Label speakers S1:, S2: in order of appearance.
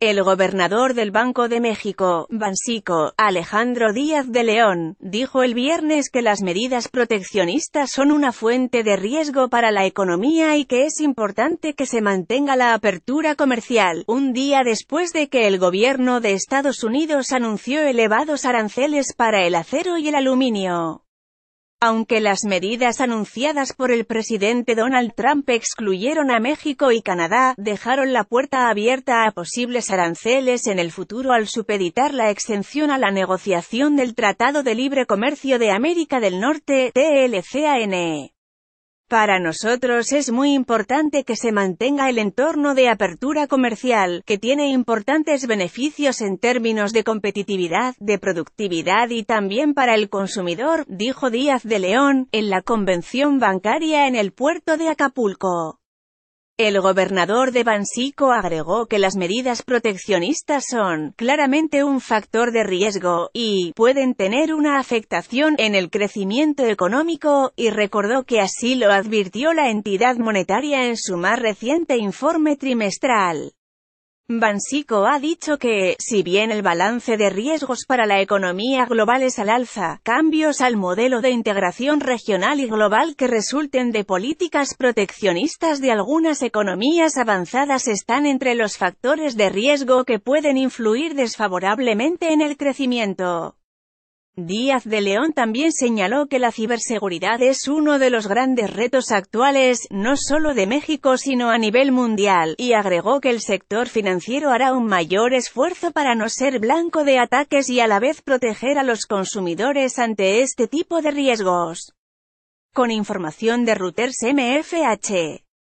S1: El gobernador del Banco de México, Bansico, Alejandro Díaz de León, dijo el viernes que las medidas proteccionistas son una fuente de riesgo para la economía y que es importante que se mantenga la apertura comercial, un día después de que el gobierno de Estados Unidos anunció elevados aranceles para el acero y el aluminio. Aunque las medidas anunciadas por el presidente Donald Trump excluyeron a México y Canadá, dejaron la puerta abierta a posibles aranceles en el futuro al supeditar la exención a la negociación del Tratado de Libre Comercio de América del Norte, TLCANE. Para nosotros es muy importante que se mantenga el entorno de apertura comercial, que tiene importantes beneficios en términos de competitividad, de productividad y también para el consumidor, dijo Díaz de León, en la Convención Bancaria en el puerto de Acapulco. El gobernador de Bansico agregó que las medidas proteccionistas son claramente un factor de riesgo y pueden tener una afectación en el crecimiento económico, y recordó que así lo advirtió la entidad monetaria en su más reciente informe trimestral. Bansico ha dicho que, si bien el balance de riesgos para la economía global es al alza, cambios al modelo de integración regional y global que resulten de políticas proteccionistas de algunas economías avanzadas están entre los factores de riesgo que pueden influir desfavorablemente en el crecimiento. Díaz de León también señaló que la ciberseguridad es uno de los grandes retos actuales, no solo de México sino a nivel mundial, y agregó que el sector financiero hará un mayor esfuerzo para no ser blanco de ataques y a la vez proteger a los consumidores ante este tipo de riesgos. Con información de Reuters MFH.